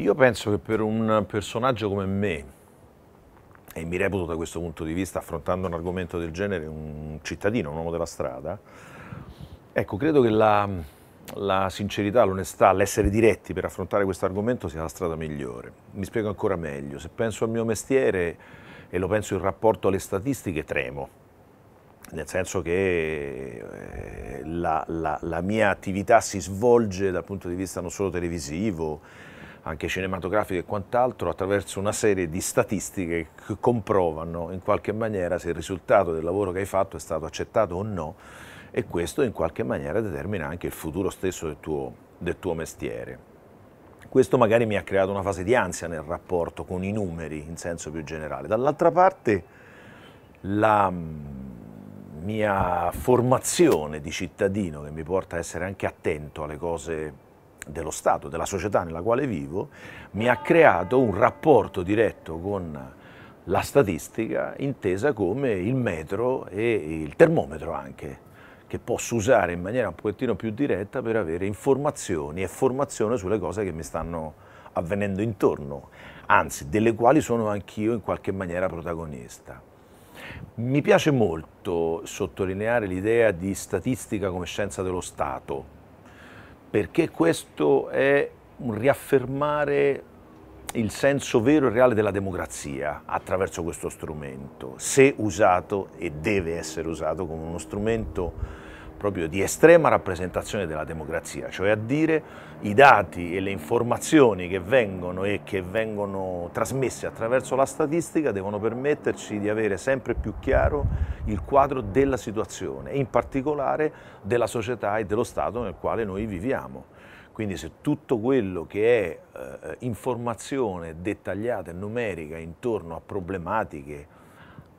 Io penso che per un personaggio come me, e mi reputo da questo punto di vista, affrontando un argomento del genere, un cittadino, un uomo della strada, ecco, credo che la, la sincerità, l'onestà, l'essere diretti per affrontare questo argomento sia la strada migliore. Mi spiego ancora meglio, se penso al mio mestiere e lo penso in rapporto alle statistiche, tremo, nel senso che eh, la, la, la mia attività si svolge dal punto di vista non solo televisivo, anche cinematografiche e quant'altro, attraverso una serie di statistiche che comprovano in qualche maniera se il risultato del lavoro che hai fatto è stato accettato o no e questo in qualche maniera determina anche il futuro stesso del tuo, del tuo mestiere. Questo magari mi ha creato una fase di ansia nel rapporto con i numeri in senso più generale. Dall'altra parte la mm, mia formazione di cittadino che mi porta a essere anche attento alle cose dello Stato, della società nella quale vivo, mi ha creato un rapporto diretto con la statistica intesa come il metro e il termometro anche, che posso usare in maniera un pochettino più diretta per avere informazioni e formazione sulle cose che mi stanno avvenendo intorno, anzi delle quali sono anch'io in qualche maniera protagonista. Mi piace molto sottolineare l'idea di statistica come scienza dello Stato, perché questo è un riaffermare il senso vero e reale della democrazia attraverso questo strumento, se usato e deve essere usato come uno strumento proprio di estrema rappresentazione della democrazia, cioè a dire i dati e le informazioni che vengono e che vengono trasmesse attraverso la statistica devono permetterci di avere sempre più chiaro il quadro della situazione e in particolare della società e dello Stato nel quale noi viviamo. Quindi se tutto quello che è eh, eh informazione dettagliata e numerica intorno a problematiche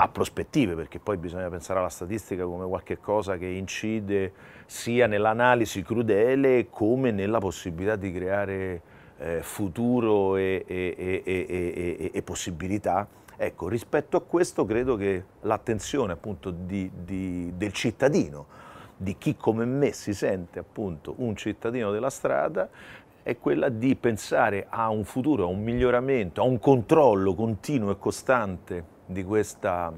a prospettive, perché poi bisogna pensare alla statistica come qualcosa che incide sia nell'analisi crudele come nella possibilità di creare eh, futuro e, e, e, e, possibilità. Ecco, rispetto a questo credo che l'attenzione appunto di, di, del cittadino di chi come me si sente appunto un cittadino della strada è quella di pensare a un futuro, a un miglioramento, a un controllo continuo e costante di questa,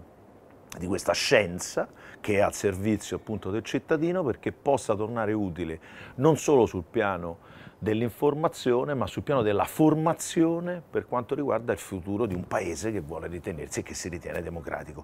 di questa scienza che è al servizio appunto del cittadino perché possa tornare utile non solo sul piano dell'informazione ma sul piano della formazione per quanto riguarda il futuro di un paese che vuole ritenersi e che si ritiene democratico.